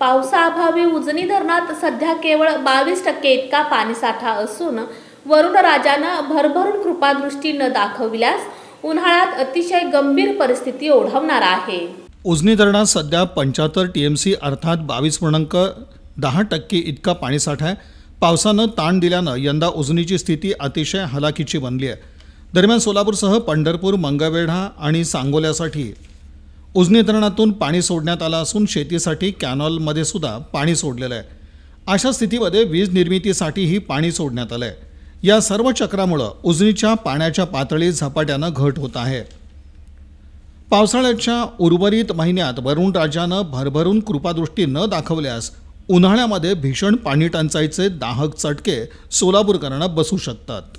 पावसाअभावी उजनी धरणात सध्या केवळ बावीस टक्के इतका पाणीसाठा असून वरुण राजानं भरभरून कृपादृष्टी न दाखविल्यास उन्हाळ्यात अतिशय गंभीर परिस्थिती ओढवणार आहे उजनी धरणात सध्या पंच्याहत्तर टी एम सी अर्थात बावीस पूर्णांक दहा टक्के इतका पाणीसाठा आहे पावसानं ताण दिल्यानं यंदा उजनीची स्थिती अतिशय हलाखीची बनली आहे दरम्यान सोलापूरसह पंढरपूर मंगवेढा आणि सांगोल्यासाठी उजनी धरणातून पाणी सोडण्यात आलं असून शेतीसाठी कॅनॉलमध्ये सुद्धा पाणी सोडलेलं आहे अशा स्थितीमध्ये वीज निर्मितीसाठीही पाणी सोडण्यात आलं आहे या सर्व चक्रामुळं उजनीच्या पाण्याच्या पातळीत झपाट्यानं घट होत आहे पावसाळ्याच्या उर्वरित महिन्यात वरुण राजानं भरभरून कृपादृष्टी न दाखवल्यास उन्हाळ्यामध्ये भीषण पाणी टंचाईचे दाहक चटके सोलापूरकरांना बसू शकतात